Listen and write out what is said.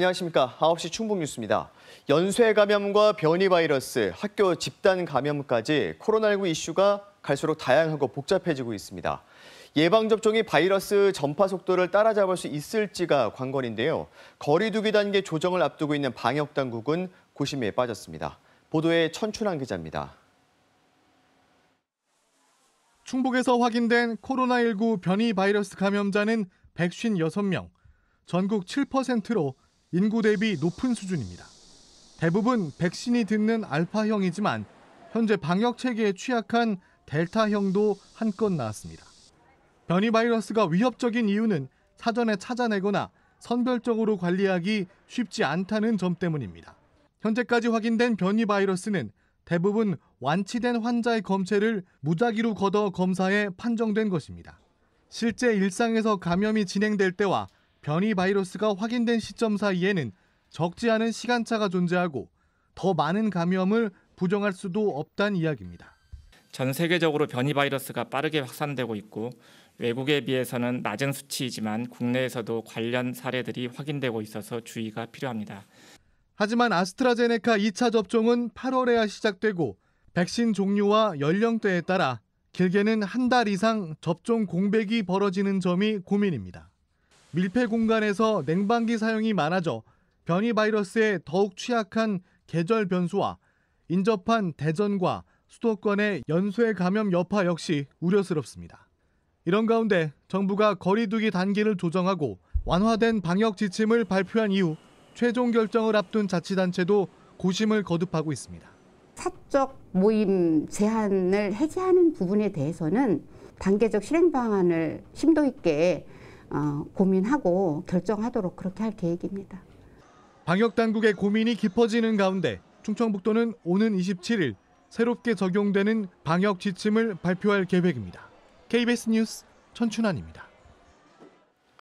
안녕하십니까. 9시 충북뉴스입니다. 연쇄 감염과 변이 바이러스, 학교 집단 감염까지 코로나19 이슈가 갈수록 다양하고 복잡해지고 있습니다. 예방접종이 바이러스 전파 속도를 따라잡을 수 있을지가 관건인데요. 거리 두기 단계 조정을 앞두고 있는 방역당국은 고심에 빠졌습니다. 보도에 천춘한 기자입니다. 충북에서 확인된 코로나19 변이 바이러스 감염자는 156명, 전국 7%로 인구 대비 높은 수준입니다. 대부분 백신이 듣는 알파형이지만 현재 방역 체계에 취약한 델타형도 한 건 나왔습니다. 변이 바이러스가 위협적인 이유는 사전에 찾아내거나 선별적으로 관리하기 쉽지 않다는 점 때문입니다. 현재까지 확인된 변이 바이러스는 대부분 완치된 환자의 검체를 무작위로 걷어 검사해 판정된 것입니다. 실제 일상에서 감염이 진행될 때와 변이 바이러스가 확인된 시점 사이에는 적지 않은 시간차가 존재하고 더 많은 감염을 부정할 수도 없다는 이야기입니다. 전 세계적으로 변이 바이러스가 빠르게 확산되고 있고 외국에 비해서는 낮은 수치이지만 국내에서도 관련 사례들이 확인되고 있어서 주의가 필요합니다. 하지만 아스트라제네카 2차 접종은 8월에야 시작되고 백신 종류와 연령대에 따라 길게는 한 달 이상 접종 공백이 벌어지는 점이 고민입니다. 밀폐 공간에서 냉방기 사용이 많아져 변이 바이러스에 더욱 취약한 계절 변수와 인접한 대전과 수도권의 연쇄 감염 여파 역시 우려스럽습니다. 이런 가운데 정부가 거리두기 단계를 조정하고 완화된 방역 지침을 발표한 이후 최종 결정을 앞둔 자치단체도 고심을 거듭하고 있습니다. 사적 모임 제한을 해제하는 부분에 대해서는 단계적 실행 방안을 심도 있게 어, 고민하고 결정하도록 그렇게 할 계획입니다. 방역 당국의 고민이 깊어지는 가운데 충청북도는 오는 27일 새롭게 적용되는 방역 지침을 발표할 계획입니다. KBS 뉴스 천춘환입니다.